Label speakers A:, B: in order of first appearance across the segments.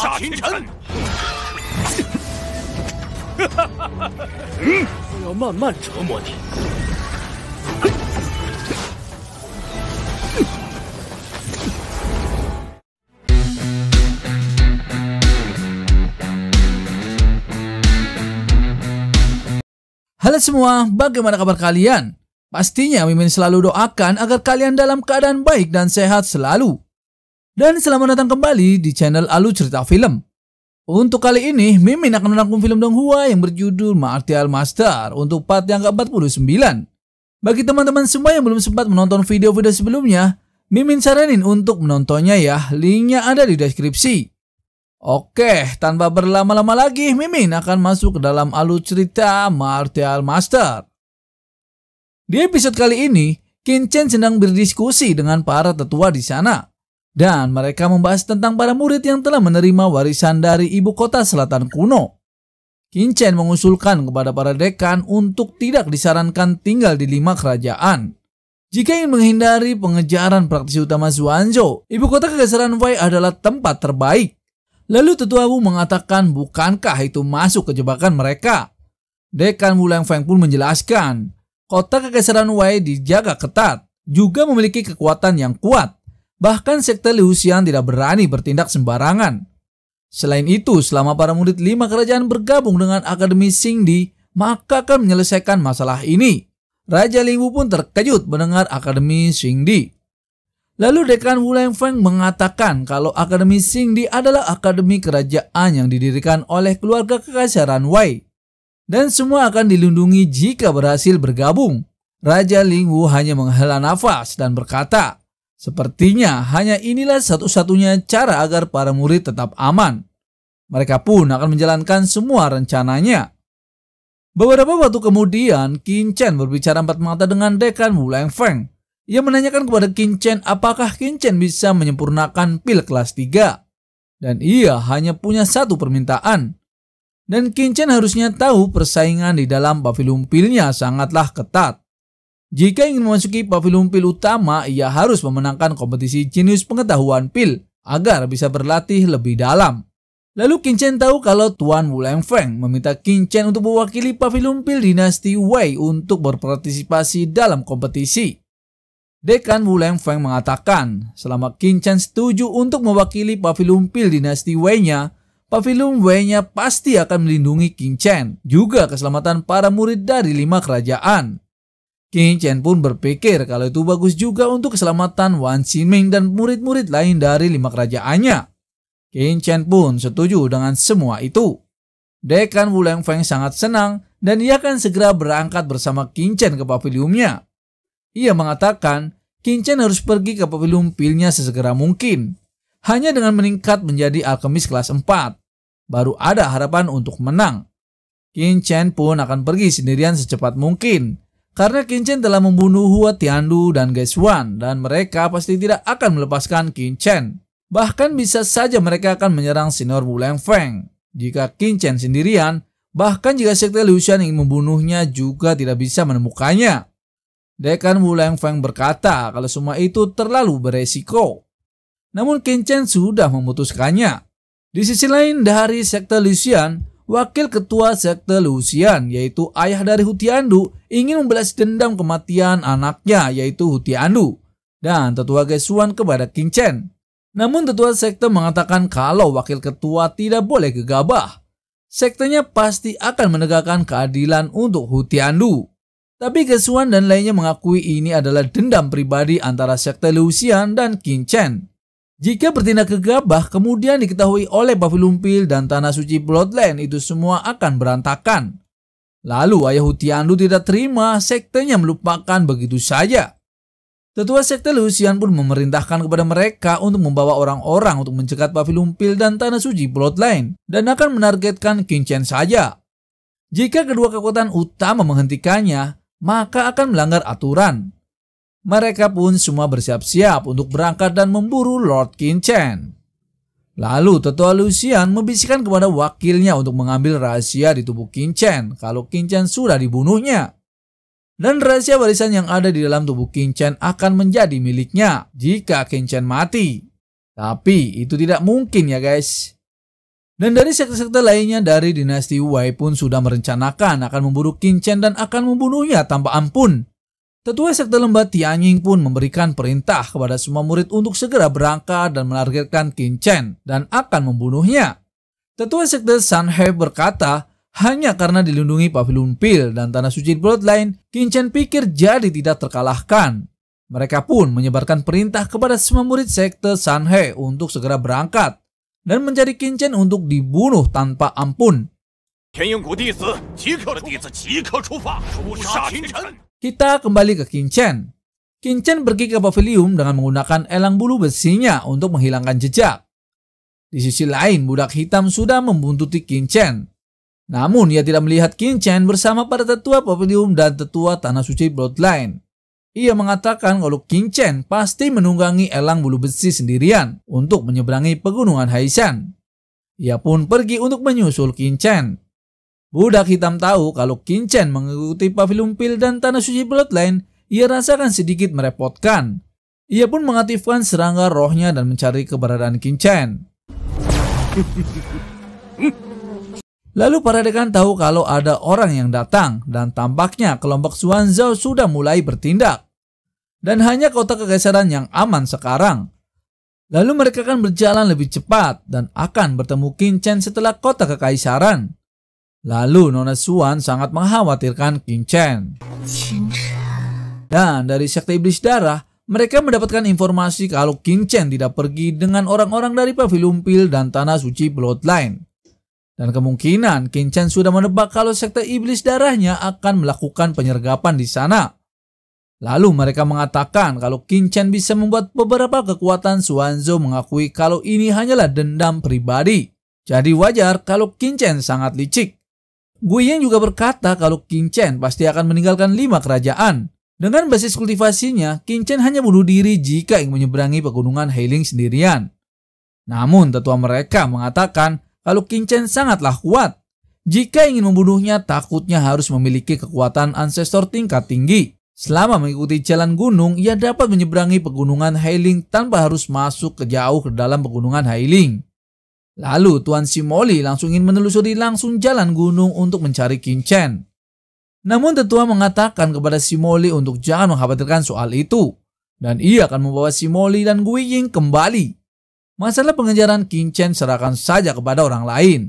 A: 杀群臣。嗯，我要慢慢折磨你。Halo semua, bagaimana kabar kalian? Pastinya Mimin selalu doakan agar kalian dalam keadaan baik dan sehat selalu. Dan selamat datang kembali di channel Alu Cerita Film. Untuk kali ini, Mimin akan menangkum film Donghua yang berjudul Martial Master untuk part yang ke-49. Bagi teman-teman semua yang belum sempat menonton video-video sebelumnya, Mimin saranin untuk menontonnya ya, linknya ada di deskripsi. Oke, tanpa berlama-lama lagi, Mimin akan masuk ke dalam alur cerita Martial Master. Di episode kali ini, Kinchen sedang berdiskusi dengan para tetua di sana. Dan mereka membahas tentang para murid yang telah menerima warisan dari ibu kota selatan kuno. Kinchen mengusulkan kepada para dekan untuk tidak disarankan tinggal di lima kerajaan. Jika ingin menghindari pengejaran praktisi utama Zuanzo, ibu kota kegeseran Wei adalah tempat terbaik. Lalu tetua Wu mengatakan bukankah itu masuk ke jebakan mereka? Dekan Wulang Feng pun menjelaskan, kota kegeseran Wei dijaga ketat, juga memiliki kekuatan yang kuat. Bahkan sekte Liu Xiang tidak berani bertindak sembarangan. Selain itu, selama para murid lima kerajaan bergabung dengan Akademi Xingdi, maka akan menyelesaikan masalah ini. Raja Lingwu pun terkejut mendengar Akademi Xingdi. Lalu Dekan Wu Feng mengatakan kalau Akademi Xingdi adalah akademi kerajaan yang didirikan oleh keluarga kekaisaran Wei. Dan semua akan dilindungi jika berhasil bergabung. Raja Lingwu hanya menghela nafas dan berkata, Sepertinya hanya inilah satu-satunya cara agar para murid tetap aman. Mereka pun akan menjalankan semua rencananya. Beberapa waktu kemudian, Qin Chen berbicara empat mata dengan dekan Wu Feng. Ia menanyakan kepada Qin Chen apakah Qin Chen bisa menyempurnakan pil kelas 3. Dan ia hanya punya satu permintaan. Dan Qin Chen harusnya tahu persaingan di dalam pavilion pilnya sangatlah ketat. Jika ingin memasuki pavilion pil utama, ia harus memenangkan kompetisi jenis pengetahuan pil agar bisa berlatih lebih dalam. Lalu Qin Chen tahu kalau Tuan Wu Leng Feng meminta Qin Chen untuk mewakili pavilion pil dinasti Wei untuk berpartisipasi dalam kompetisi. Dekan Wu Leng Feng mengatakan, selama Qin Chen setuju untuk mewakili pavilion pil dinasti Wei-nya, pavilion Wei-nya pasti akan melindungi Qin Chen juga keselamatan para murid dari lima kerajaan. King Chen pun berpikir kalau itu bagus juga untuk keselamatan Wan Xinming dan murid-murid lain dari lima kerajaannya. King Chen pun setuju dengan semua itu. Dekan Wuleng Feng sangat senang dan ia akan segera berangkat bersama King Chen ke paviliumnya. Ia mengatakan King Chen harus pergi ke pavilium pilnya sesegera mungkin. Hanya dengan meningkat menjadi alkemis kelas 4, baru ada harapan untuk menang. King Chen pun akan pergi sendirian secepat mungkin karena Kinchen telah membunuh Hua Tiandu dan Wan dan mereka pasti tidak akan melepaskan Kinchen. Bahkan bisa saja mereka akan menyerang Sinor Wuleng Feng. Jika Kinchen sendirian, bahkan jika Sekte Liu Shan ingin membunuhnya juga tidak bisa menemukannya. Dekan Wuleng Feng berkata kalau semua itu terlalu beresiko. Namun Kinchen sudah memutuskannya. Di sisi lain dari Sekte Liu Shan, Wakil Ketua Sekte Lusian yaitu ayah dari Hutiandu ingin membalas dendam kematian anaknya yaitu Hutiandu dan tetua Gesuan kepada King Chen. Namun tetua sekte mengatakan kalau wakil ketua tidak boleh gegabah. Sektenya pasti akan menegakkan keadilan untuk Hutiandu. Tapi Gesuan dan lainnya mengakui ini adalah dendam pribadi antara sekte Lusian dan King Chen. Jika bertindak gegabah kemudian diketahui oleh Babilumpil dan Tanah Suci Bloodline itu semua akan berantakan. Lalu ayah Hutiandu tidak terima sektenya melupakan begitu saja. Tetua sekte Lusian pun memerintahkan kepada mereka untuk membawa orang-orang untuk mencegat Babilumpil dan Tanah Suci Bloodline dan akan menargetkan Chen saja. Jika kedua kekuatan utama menghentikannya, maka akan melanggar aturan. Mereka pun semua bersiap-siap untuk berangkat dan memburu Lord Kinchen. Lalu tetua Lucian membisikkan kepada wakilnya untuk mengambil rahasia di tubuh Kinchen kalau Kinchen sudah dibunuhnya. Dan rahasia warisan yang ada di dalam tubuh Kinchen akan menjadi miliknya jika Kinchen mati. Tapi itu tidak mungkin ya guys. Dan dari sekte-sekte lainnya dari dinasti Wei pun sudah merencanakan akan memburu Kinchen dan akan membunuhnya tanpa ampun. Tetua Sekte Lembah Tianying pun memberikan perintah kepada semua murid untuk segera berangkat dan menargetkan Qin Chen dan akan membunuhnya. Tetua Sekte San He berkata, hanya karena dilindungi Pavilion Pil dan Tanah Suci Bloodline, Qin Chen pikir jadi tidak terkalahkan. Mereka pun menyebarkan perintah kepada semua murid Sekte San He untuk segera berangkat dan mencari Qin Chen untuk dibunuh tanpa ampun. 天鹰谷弟子，即刻的弟子即刻出发，诛杀秦尘。kita kembali ke Kinchen. Kinchen pergi ke pavilion dengan menggunakan elang bulu besinya untuk menghilangkan jejak. Di sisi lain, budak hitam sudah membuntuti Kinchen. Namun, ia tidak melihat Kinchen bersama para tetua pavilion dan tetua Tanah Suci Bloodline. Ia mengatakan kalau Kinchen pasti menunggangi elang bulu besi sendirian untuk menyeberangi pegunungan Haishan. Ia pun pergi untuk menyusul Kinchen. Budak hitam tahu kalau Kincen mengikuti Pavilion Pil dan Tanah Suci Bloodline, ia rasakan sedikit merepotkan. Ia pun mengaktifkan serangga rohnya dan mencari keberadaan Kincen. Lalu para dekan tahu kalau ada orang yang datang dan tampaknya kelompok Zhao sudah mulai bertindak. Dan hanya kota kekaisaran yang aman sekarang. Lalu mereka akan berjalan lebih cepat dan akan bertemu Kincen setelah kota kekaisaran. Lalu Nona Suan sangat mengkhawatirkan King Chen. Dan dari sekte iblis darah, mereka mendapatkan informasi kalau King Chen tidak pergi dengan orang-orang dari Pavilion Pil dan Tanah Suci Bloodline. Dan kemungkinan King Chen sudah menebak kalau sekte iblis darahnya akan melakukan penyergapan di sana. Lalu mereka mengatakan kalau King Chen bisa membuat beberapa kekuatan Suanzo mengakui kalau ini hanyalah dendam pribadi. Jadi wajar kalau King Chen sangat licik. Guiyang juga berkata kalau Chen pasti akan meninggalkan lima kerajaan. Dengan basis kultivasinya, Chen hanya bunuh diri jika ingin menyeberangi pegunungan Heiling sendirian. Namun, tetua mereka mengatakan kalau Chen sangatlah kuat. Jika ingin membunuhnya, takutnya harus memiliki kekuatan ancestor tingkat tinggi. Selama mengikuti jalan gunung, ia dapat menyeberangi pegunungan Heiling tanpa harus masuk ke jauh ke dalam pegunungan Heiling. Lalu Tuan Simoli langsung ingin menelusuri langsung jalan gunung untuk mencari Kincen. Namun tetua mengatakan kepada Simoli untuk jangan mengkhawatirkan soal itu. Dan ia akan membawa Simoli dan Guiying kembali. Masalah pengejaran Kincen serahkan saja kepada orang lain.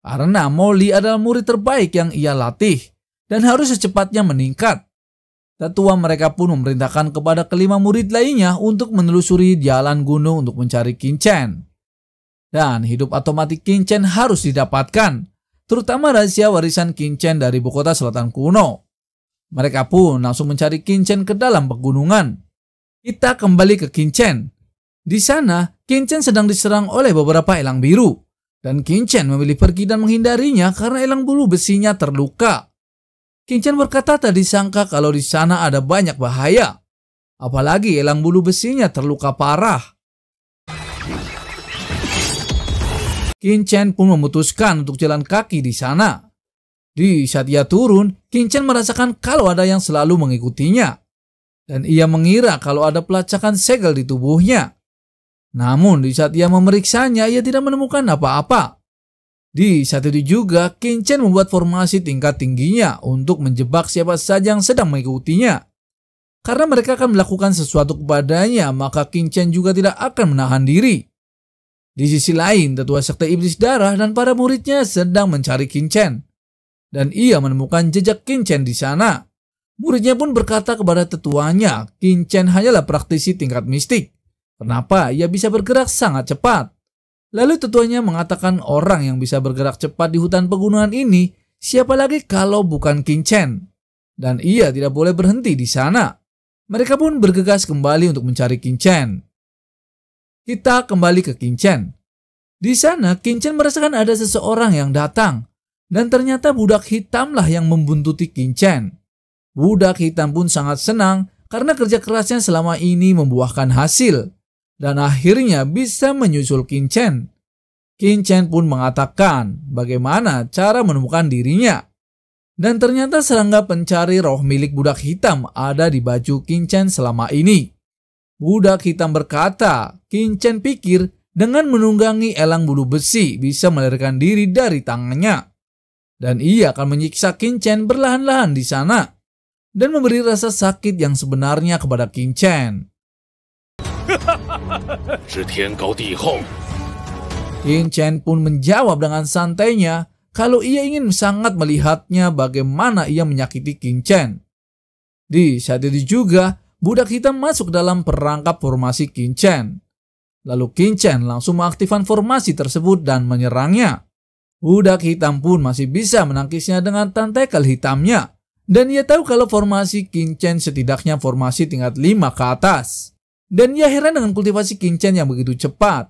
A: Karena Molly adalah murid terbaik yang ia latih dan harus secepatnya meningkat. Tetua mereka pun memerintahkan kepada kelima murid lainnya untuk menelusuri jalan gunung untuk mencari Kincen dan hidup atau mati kincen harus didapatkan, terutama rahasia warisan kincen dari ibu kota selatan kuno. Mereka pun langsung mencari kincen ke dalam pegunungan. Kita kembali ke kincen. Di sana, kincen sedang diserang oleh beberapa elang biru, dan kincen memilih pergi dan menghindarinya karena elang bulu besinya terluka. Kincen berkata tak disangka kalau di sana ada banyak bahaya, apalagi elang bulu besinya terluka parah. Kinchen pun memutuskan untuk jalan kaki di sana. Di saat ia turun, Kinchen merasakan kalau ada yang selalu mengikutinya. Dan ia mengira kalau ada pelacakan segel di tubuhnya. Namun di saat ia memeriksanya, ia tidak menemukan apa-apa. Di saat itu juga, Kinchen membuat formasi tingkat tingginya untuk menjebak siapa saja yang sedang mengikutinya. Karena mereka akan melakukan sesuatu kepadanya, maka Kinchen juga tidak akan menahan diri. Di sisi lain, tetua sekte iblis darah dan para muridnya sedang mencari Kinchen. Dan ia menemukan jejak Kinchen di sana. Muridnya pun berkata kepada tetuanya, Kinchen hanyalah praktisi tingkat mistik. Kenapa ia bisa bergerak sangat cepat? Lalu tetuanya mengatakan orang yang bisa bergerak cepat di hutan pegunungan ini siapa lagi kalau bukan Kinchen. Dan ia tidak boleh berhenti di sana. Mereka pun bergegas kembali untuk mencari Kinchen. Kita kembali ke Kincen. Di sana, Kincen merasakan ada seseorang yang datang. Dan ternyata budak hitamlah yang membuntuti Kincen. Budak hitam pun sangat senang karena kerja kerasnya selama ini membuahkan hasil. Dan akhirnya bisa menyusul Kincen. Kincen pun mengatakan bagaimana cara menemukan dirinya. Dan ternyata serangga pencari roh milik budak hitam ada di baju Kincen selama ini budak hitam berkata, Kincen pikir dengan menunggangi elang bulu besi bisa melarikan diri dari tangannya. Dan ia akan menyiksa Kincen berlahan-lahan di sana dan memberi rasa sakit yang sebenarnya kepada Kincen. Kincen pun menjawab dengan santainya kalau ia ingin sangat melihatnya bagaimana ia menyakiti Kincen. Di saat itu juga, budak hitam masuk dalam perangkap formasi kincen, Lalu kincen langsung mengaktifkan formasi tersebut dan menyerangnya. Budak hitam pun masih bisa menangkisnya dengan tentakel hitamnya. Dan ia tahu kalau formasi kincen setidaknya formasi tingkat 5 ke atas. Dan ia heran dengan kultivasi kincen yang begitu cepat.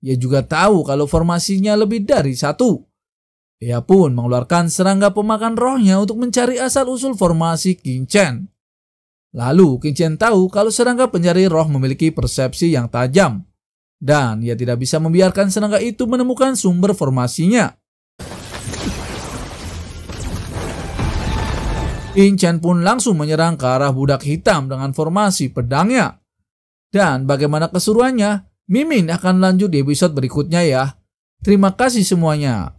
A: Ia juga tahu kalau formasinya lebih dari satu. Ia pun mengeluarkan serangga pemakan rohnya untuk mencari asal-usul formasi kincen. Lalu King Chen tahu kalau serangga pencari roh memiliki persepsi yang tajam dan ia tidak bisa membiarkan serangga itu menemukan sumber formasinya. King Chen pun langsung menyerang ke arah budak hitam dengan formasi pedangnya. Dan bagaimana keseruannya? Mimin akan lanjut di episode berikutnya ya. Terima kasih semuanya.